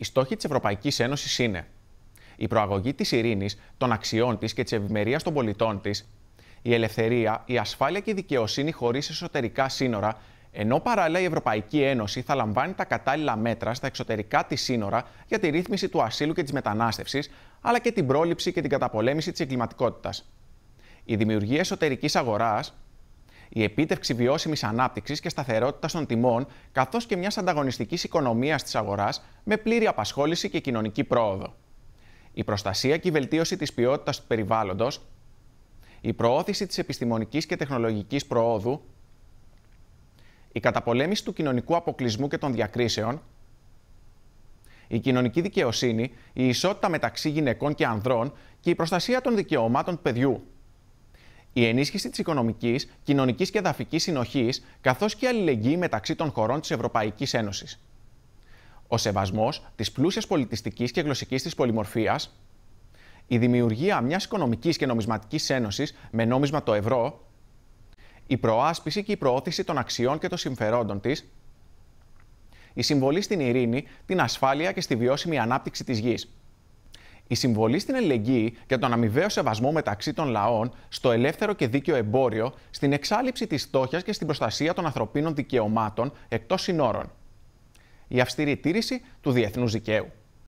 Οι στόχοι της Ευρωπαϊκής Ένωσης είναι η προαγωγή της ειρήνης, των αξιών της και της ευημερίας των πολιτών της, η ελευθερία, η ασφάλεια και η δικαιοσύνη χωρίς εσωτερικά σύνορα, ενώ παράλληλα η Ευρωπαϊκή Ένωση θα λαμβάνει τα κατάλληλα μέτρα στα εξωτερικά της σύνορα για τη ρύθμιση του ασύλου και της μετανάστευσης, αλλά και την πρόληψη και την καταπολέμηση της εγκληματικότητας. Η δημιουργία εσωτερικής αγοράς, η επίτευξη βιώσιμης ανάπτυξης και σταθερότητας των τιμών, καθώς και μιας ανταγωνιστικής οικονομίας της αγοράς με πλήρη απασχόληση και κοινωνική πρόοδο. Η προστασία και η βελτίωση της ποιότητας του περιβάλλοντος, η προώθηση της επιστημονικής και τεχνολογικής προόδου, η καταπολέμηση του κοινωνικού αποκλεισμού και των διακρίσεων, η κοινωνική δικαιοσύνη, η ισότητα μεταξύ γυναικών και ανδρών και η προστασία των δικαιωμάτων παιδιού. Η ενίσχυση της οικονομικής, κοινωνικής και εδαφικής συνοχής, καθώς και η αλληλεγγύη μεταξύ των χωρών της Ευρωπαϊκής Ένωσης. Ο σεβασμός της πλούσιας πολιτιστικής και γλωσσικής της πολυμορφίας. Η δημιουργία μιας οικονομικής και νομισματικής ένωσης με νόμισμα το ευρώ. Η προάσπιση και η προώθηση των αξιών και των συμφερόντων της. Η συμβολή στην ειρήνη, την ασφάλεια και στη βιώσιμη ανάπτυξη της γης. Η συμβολή στην ελεγγύη για τον αμοιβαίο σεβασμό μεταξύ των λαών, στο ελεύθερο και δίκαιο εμπόριο, στην εξάλληψη της στόχια και στην προστασία των ανθρωπίνων δικαιωμάτων εκτός συνόρων. Η αυστηρή τήρηση του διεθνούς δικαίου.